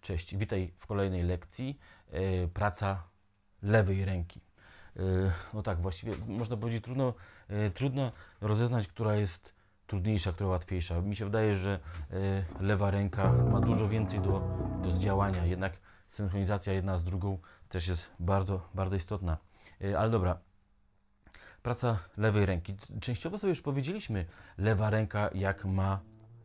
Cześć, witaj w kolejnej lekcji. E, praca lewej ręki. E, no tak, właściwie można powiedzieć, trudno, e, trudno rozeznać, która jest trudniejsza, która łatwiejsza. Mi się wydaje, że lewa ręka ma dużo więcej do, do zdziałania, jednak synchronizacja jedna z drugą też jest bardzo, bardzo istotna. Ale dobra, praca lewej ręki. Częściowo sobie już powiedzieliśmy, lewa ręka, jak, ma,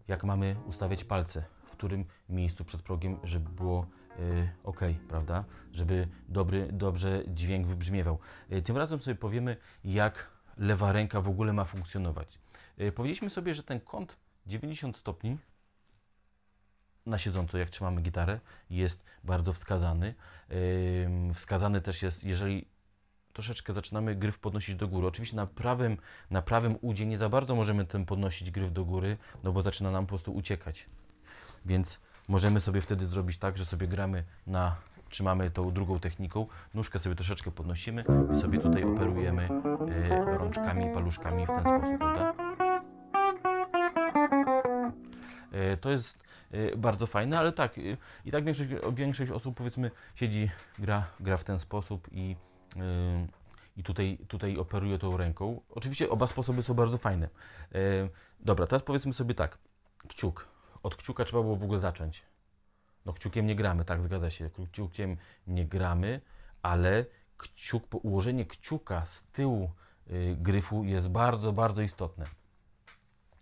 jak mamy ustawiać palce którym miejscu przed progiem, żeby było y, ok, prawda? Żeby dobry, dobrze dźwięk wybrzmiewał. Y, tym razem sobie powiemy, jak lewa ręka w ogóle ma funkcjonować. Y, powiedzieliśmy sobie, że ten kąt 90 stopni na siedząco, jak trzymamy gitarę, jest bardzo wskazany. Wskazany też jest, jeżeli troszeczkę zaczynamy gryf podnosić do góry. Oczywiście na prawym, na prawym udzie nie za bardzo możemy ten podnosić gryf do góry, no bo zaczyna nam po prostu uciekać. Więc możemy sobie wtedy zrobić tak, że sobie gramy na, trzymamy tą drugą techniką, nóżkę sobie troszeczkę podnosimy i sobie tutaj operujemy y, rączkami, paluszkami w ten sposób, tak? to jest e, bardzo fajne, ale tak, i tak większość, większość osób powiedzmy siedzi, gra, gra w ten sposób i i tutaj, tutaj operuje tą ręką. Oczywiście oba sposoby są bardzo fajne. Yy, dobra, teraz powiedzmy sobie tak. Kciuk od kciuka trzeba było w ogóle zacząć. No kciukiem nie gramy, tak zgadza się. Kciukiem nie gramy, ale kciuk, ułożenie kciuka z tyłu y, gryfu jest bardzo, bardzo istotne.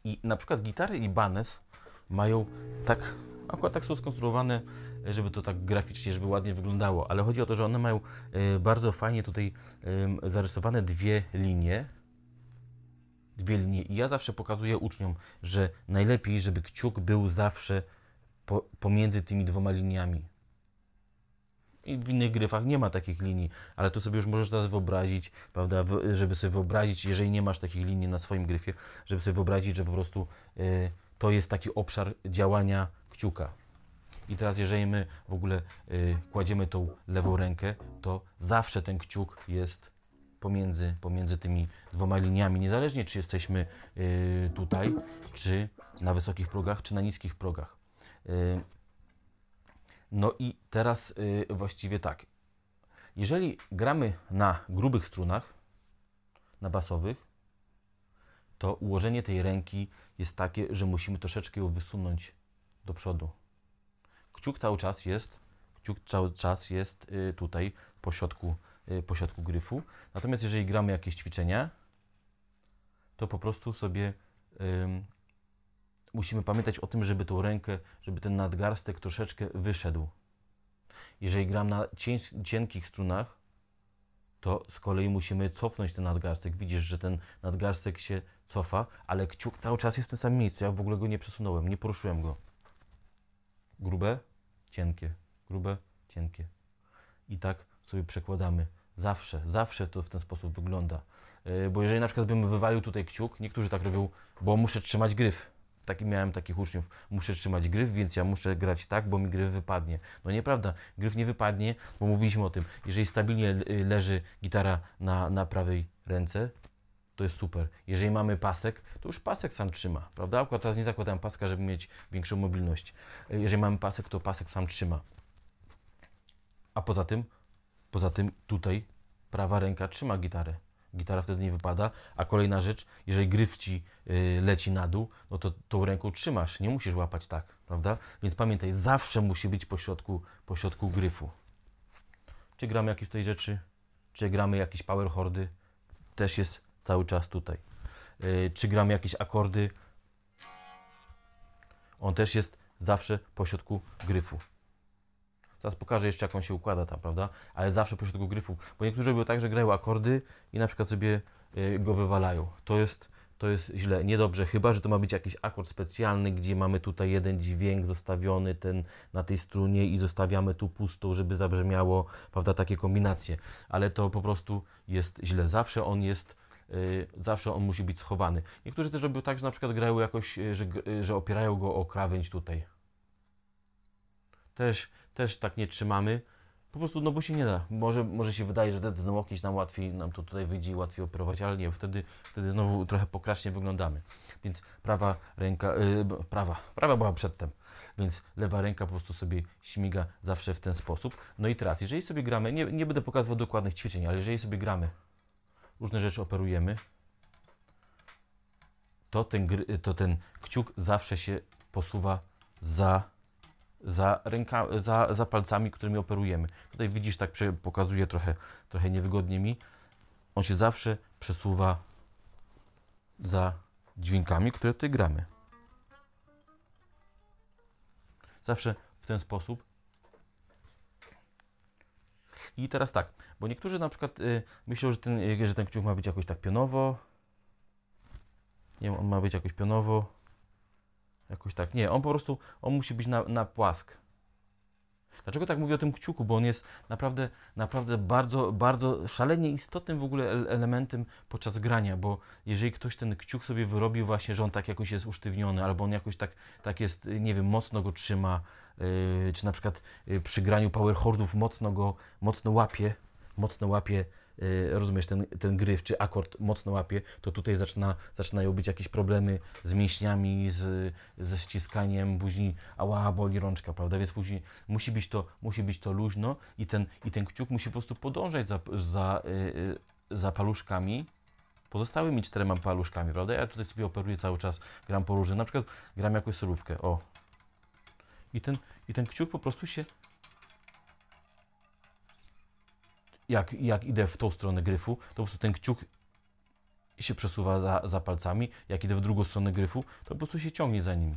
I na przykład gitary i banes mają tak, akurat tak są skonstruowane, żeby to tak graficznie, żeby ładnie wyglądało, ale chodzi o to, że one mają y, bardzo fajnie tutaj y, zarysowane dwie linie, dwie linie. I ja zawsze pokazuję uczniom, że najlepiej, żeby kciuk był zawsze po, pomiędzy tymi dwoma liniami. I w innych gryfach nie ma takich linii, ale to sobie już możesz teraz wyobrazić, prawda, żeby sobie wyobrazić, jeżeli nie masz takich linii na swoim gryfie, żeby sobie wyobrazić, że po prostu y, to jest taki obszar działania kciuka. I teraz, jeżeli my w ogóle y, kładziemy tą lewą rękę, to zawsze ten kciuk jest pomiędzy, pomiędzy tymi dwoma liniami, niezależnie czy jesteśmy y, tutaj, czy na wysokich progach, czy na niskich progach. Y, no i teraz y, właściwie tak. Jeżeli gramy na grubych strunach, na basowych, to ułożenie tej ręki jest takie, że musimy troszeczkę ją wysunąć do przodu. Kciuk cały czas jest, kciuk cały czas jest tutaj po środku Y, posiadku gryfu. Natomiast jeżeli gramy jakieś ćwiczenia, to po prostu sobie ym, musimy pamiętać o tym, żeby tą rękę, żeby ten nadgarstek troszeczkę wyszedł. Jeżeli gram na cień, cienkich strunach, to z kolei musimy cofnąć ten nadgarstek. Widzisz, że ten nadgarstek się cofa, ale kciuk cały czas jest w tym samym miejscu. Ja w ogóle go nie przesunąłem, nie poruszyłem go. Grube, cienkie, grube, cienkie. I tak sobie przekładamy. Zawsze, zawsze to w ten sposób wygląda. E, bo jeżeli na przykład bym wywalił tutaj kciuk, niektórzy tak robią, bo muszę trzymać gryf. Taki miałem takich uczniów. Muszę trzymać gryf, więc ja muszę grać tak, bo mi gryf wypadnie. No nieprawda, gryf nie wypadnie, bo mówiliśmy o tym. Jeżeli stabilnie y, leży gitara na, na prawej ręce, to jest super. Jeżeli mamy pasek, to już pasek sam trzyma, prawda? Akurat teraz nie zakładam paska, żeby mieć większą mobilność. E, jeżeli mamy pasek, to pasek sam trzyma. A poza tym Poza tym tutaj prawa ręka trzyma gitarę. Gitara wtedy nie wypada. A kolejna rzecz, jeżeli gryf ci y, leci na dół, no to tą ręką trzymasz, nie musisz łapać tak, prawda? Więc pamiętaj, zawsze musi być po środku gryfu. Czy gramy jakieś tutaj rzeczy, czy gramy jakieś power hordy, też jest cały czas tutaj. Y, czy gramy jakieś akordy, on też jest zawsze po środku gryfu. Zaraz pokażę jeszcze, jak on się układa tam, prawda? Ale zawsze pośród tego gryfu, bo niektórzy robią tak, że grają akordy i na przykład sobie e, go wywalają. To jest, to jest źle, niedobrze, chyba, że to ma być jakiś akord specjalny, gdzie mamy tutaj jeden dźwięk zostawiony ten na tej strunie i zostawiamy tu pustą, żeby zabrzmiało, prawda, takie kombinacje. Ale to po prostu jest źle. Zawsze on jest e, zawsze on musi być schowany. Niektórzy też robią tak, że na przykład grają jakoś, e, że, że opierają go o krawędź tutaj też, też tak nie trzymamy. Po prostu, no bo się nie da. Może, może się wydaje, że ten jakiś nam łatwiej, nam to tutaj wyjdzie i łatwiej operować, ale nie, wtedy, wtedy znowu trochę pokracznie wyglądamy. Więc prawa ręka, yy, prawa, prawa była przedtem, więc lewa ręka po prostu sobie śmiga zawsze w ten sposób. No i teraz, jeżeli sobie gramy, nie, nie będę pokazywał dokładnych ćwiczeń, ale jeżeli sobie gramy, różne rzeczy operujemy, to ten, to ten kciuk zawsze się posuwa za za, ręka, za, za palcami, którymi operujemy. Tutaj widzisz, tak pokazuje trochę, trochę niewygodnie mi. On się zawsze przesuwa za dźwiękami, które tutaj gramy. Zawsze w ten sposób. I teraz tak, bo niektórzy na przykład y, myślą, że ten, że ten kciuk ma być jakoś tak pionowo. Nie, on ma być jakoś pionowo. Jakoś tak. Nie, on po prostu, on musi być na, na płask. Dlaczego tak mówię o tym kciuku? Bo on jest naprawdę, naprawdę bardzo, bardzo szalenie istotnym w ogóle elementem podczas grania, bo jeżeli ktoś ten kciuk sobie wyrobił właśnie, że on tak jakoś jest usztywniony, albo on jakoś tak, tak jest, nie wiem, mocno go trzyma, yy, czy na przykład yy, przy graniu powerhordów mocno go, mocno łapie, mocno łapie Y, rozumiesz, ten, ten gryf czy akord mocno łapie, to tutaj zaczyna, zaczynają być jakieś problemy z mięśniami, z, ze ściskaniem, później ała, boli rączka, prawda? Więc później musi być to, musi być to luźno i ten, i ten kciuk musi po prostu podążać za, za, y, y, za paluszkami, pozostałymi czterema paluszkami, prawda? Ja tutaj sobie operuję cały czas, gram po różne, na przykład gram jakąś solówkę, o. I ten, I ten kciuk po prostu się jak, jak idę w tą stronę gryfu, to po prostu ten kciuk się przesuwa za, za palcami. Jak idę w drugą stronę gryfu, to po prostu się ciągnie za nimi.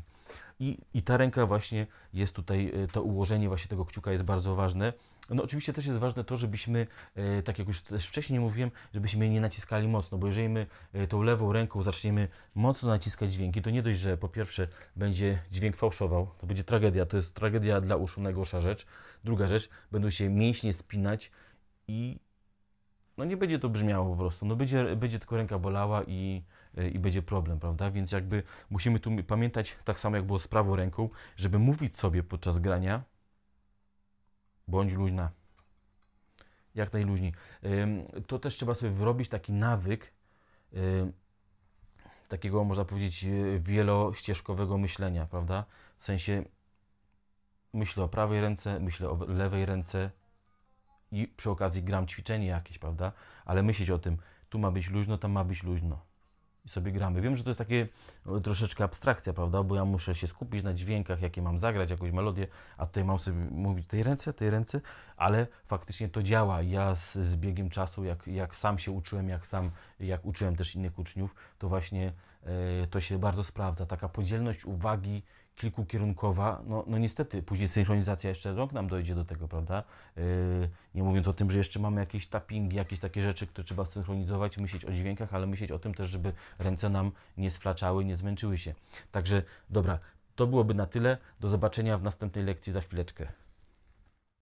I, I ta ręka właśnie jest tutaj, e, to ułożenie właśnie tego kciuka jest bardzo ważne. No oczywiście też jest ważne to, żebyśmy, e, tak jak już też wcześniej mówiłem, żebyśmy nie naciskali mocno, bo jeżeli my e, tą lewą ręką zaczniemy mocno naciskać dźwięki, to nie dość, że po pierwsze będzie dźwięk fałszował, to będzie tragedia, to jest tragedia dla uszu, najgorsza rzecz. Druga rzecz, będą się mięśnie spinać, i no nie będzie to brzmiało po prostu, no będzie, będzie tylko ręka bolała i, e, i będzie problem, prawda? Więc jakby musimy tu pamiętać, tak samo jak było z prawą ręką, żeby mówić sobie podczas grania, bądź luźna, jak najluźniej. To też trzeba sobie wyrobić taki nawyk takiego, można powiedzieć, e, wielościeżkowego myślenia, prawda? W sensie myślę o prawej ręce, myślę o lewej ręce, i przy okazji gram ćwiczenie jakieś, prawda? Ale myśleć o tym, tu ma być luźno, tam ma być luźno. I sobie gramy. Wiem, że to jest takie e, troszeczkę abstrakcja, prawda? Bo ja muszę się skupić na dźwiękach, jakie mam zagrać, jakąś melodię, a tutaj mam sobie mówić tej ręce, tej ręce, ale faktycznie to działa. Ja z, z biegiem czasu, jak, jak sam się uczyłem, jak sam, jak uczyłem też innych uczniów, to właśnie e, to się bardzo sprawdza. Taka podzielność uwagi kilkukierunkowa, no, no niestety, później synchronizacja jeszcze rąk nam dojdzie do tego, prawda? Yy, nie mówiąc o tym, że jeszcze mamy jakieś tappingi, jakieś takie rzeczy, które trzeba synchronizować, myśleć o dźwiękach, ale myśleć o tym też, żeby ręce nam nie sflaczały, nie zmęczyły się. Także dobra, to byłoby na tyle. Do zobaczenia w następnej lekcji za chwileczkę.